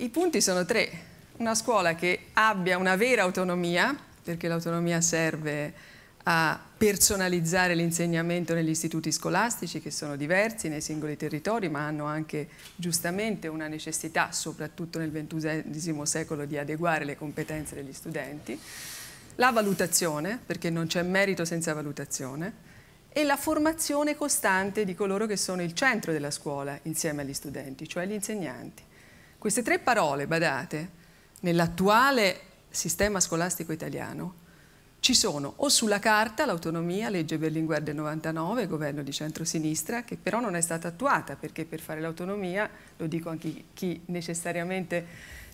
I punti sono tre. Una scuola che abbia una vera autonomia, perché l'autonomia serve a personalizzare l'insegnamento negli istituti scolastici che sono diversi nei singoli territori ma hanno anche giustamente una necessità soprattutto nel XXI secolo di adeguare le competenze degli studenti, la valutazione perché non c'è merito senza valutazione e la formazione costante di coloro che sono il centro della scuola insieme agli studenti, cioè gli insegnanti. Queste tre parole, badate, nell'attuale sistema scolastico italiano ci sono o sulla carta l'autonomia, legge Berlinguer del 99, governo di centrosinistra, che però non è stata attuata perché per fare l'autonomia, lo dico anche chi necessariamente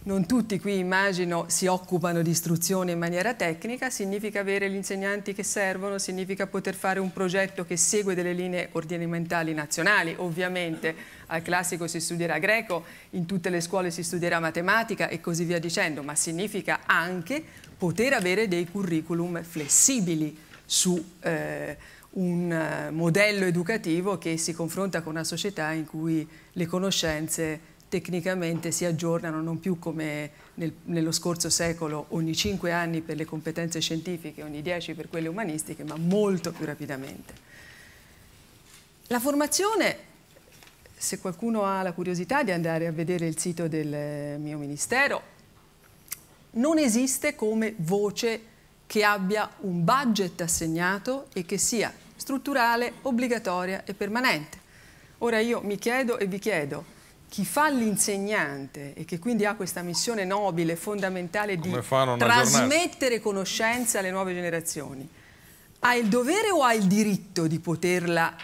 non tutti qui immagino si occupano di istruzione in maniera tecnica, significa avere gli insegnanti che servono, significa poter fare un progetto che segue delle linee ordinamentali nazionali, ovviamente al classico si studierà greco, in tutte le scuole si studierà matematica e così via dicendo, ma significa anche poter avere dei curriculum flessibili su eh, un eh, modello educativo che si confronta con una società in cui le conoscenze tecnicamente si aggiornano non più come nel, nello scorso secolo ogni 5 anni per le competenze scientifiche, ogni 10 per quelle umanistiche, ma molto più rapidamente. La formazione se qualcuno ha la curiosità di andare a vedere il sito del mio ministero, non esiste come voce che abbia un budget assegnato e che sia strutturale, obbligatoria e permanente. Ora io mi chiedo e vi chiedo, chi fa l'insegnante e che quindi ha questa missione nobile, fondamentale di trasmettere giornata. conoscenza alle nuove generazioni, ha il dovere o ha il diritto di poterla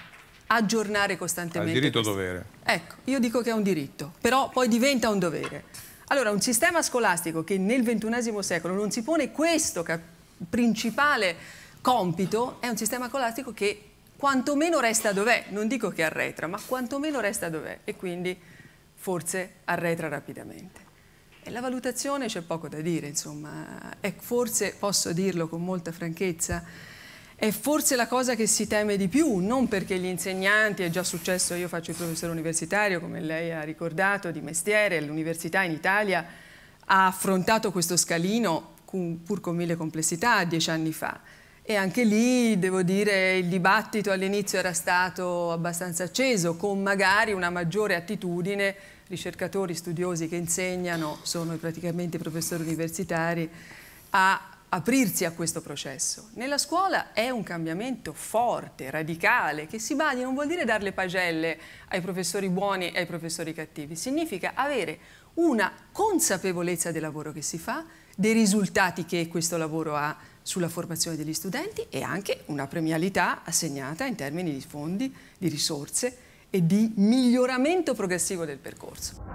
aggiornare costantemente? Ha il diritto questa... dovere. Ecco, io dico che è un diritto, però poi diventa un dovere. Allora, un sistema scolastico che nel XXI secolo non si pone questo principale compito è un sistema scolastico che quantomeno resta dov'è, non dico che arretra, ma quantomeno resta dov'è e quindi forse arretra rapidamente. E la valutazione c'è poco da dire, insomma, è forse, posso dirlo con molta franchezza, è forse la cosa che si teme di più, non perché gli insegnanti, è già successo, io faccio il professore universitario, come lei ha ricordato, di mestiere, l'università in Italia ha affrontato questo scalino pur con mille complessità dieci anni fa. E anche lì, devo dire, il dibattito all'inizio era stato abbastanza acceso, con magari una maggiore attitudine. Ricercatori, studiosi che insegnano, sono praticamente professori universitari, a aprirsi a questo processo. Nella scuola è un cambiamento forte, radicale, che si badi, non vuol dire dare le pagelle ai professori buoni e ai professori cattivi, significa avere una consapevolezza del lavoro che si fa, dei risultati che questo lavoro ha sulla formazione degli studenti e anche una premialità assegnata in termini di fondi, di risorse e di miglioramento progressivo del percorso.